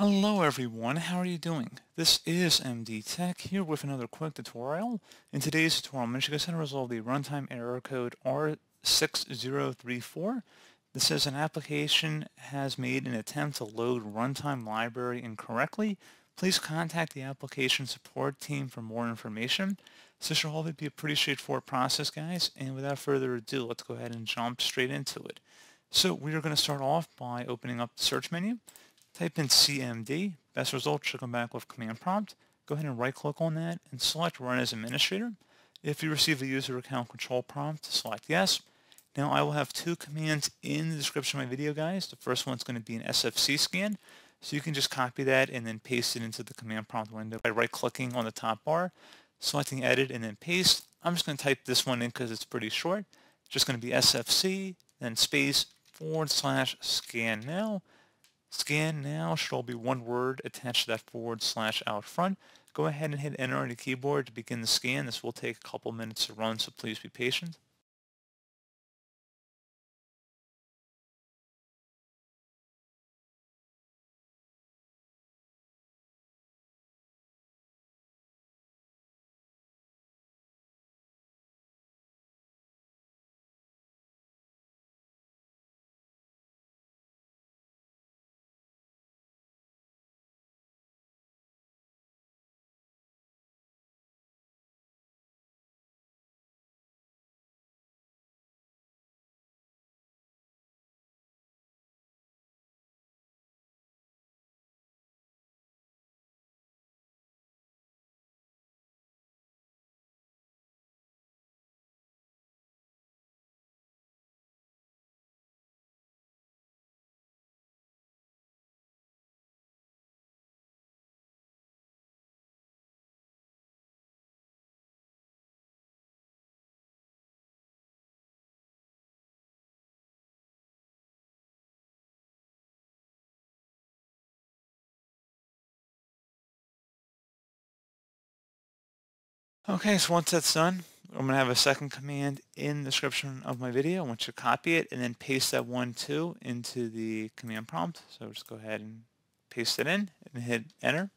Hello everyone, how are you doing? This is MD Tech here with another quick tutorial. In today's tutorial, I'm going to guys how to resolve the runtime error code R6034. This says an application has made an attempt to load runtime library incorrectly. Please contact the application support team for more information. So this should hopefully be a pretty straightforward process, guys. And without further ado, let's go ahead and jump straight into it. So we are going to start off by opening up the search menu. Type in CMD. Best result should come back with command prompt. Go ahead and right-click on that and select Run as Administrator. If you receive a user account control prompt, select Yes. Now I will have two commands in the description of my video, guys. The first one's going to be an SFC scan. So you can just copy that and then paste it into the command prompt window by right-clicking on the top bar, selecting Edit, and then Paste. I'm just going to type this one in because it's pretty short. Just going to be SFC, then space, forward slash, scan now. Scan now should all be one word attached to that forward slash out front. Go ahead and hit enter on your keyboard to begin the scan. This will take a couple minutes to run, so please be patient. Okay, so once that's done, I'm going to have a second command in the description of my video. I want you to copy it and then paste that one, two into the command prompt. So just go ahead and paste it in and hit enter.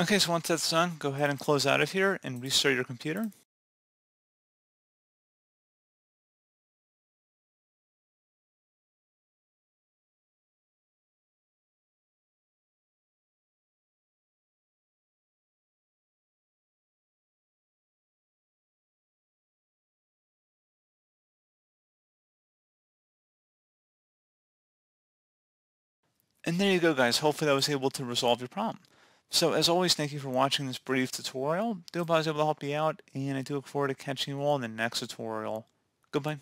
Okay, so once that's done, go ahead and close out of here and restart your computer. And there you go, guys. Hopefully I was able to resolve your problem. So as always, thank you for watching this brief tutorial. I do hope I was able to help you out, and I do look forward to catching you all in the next tutorial. Goodbye.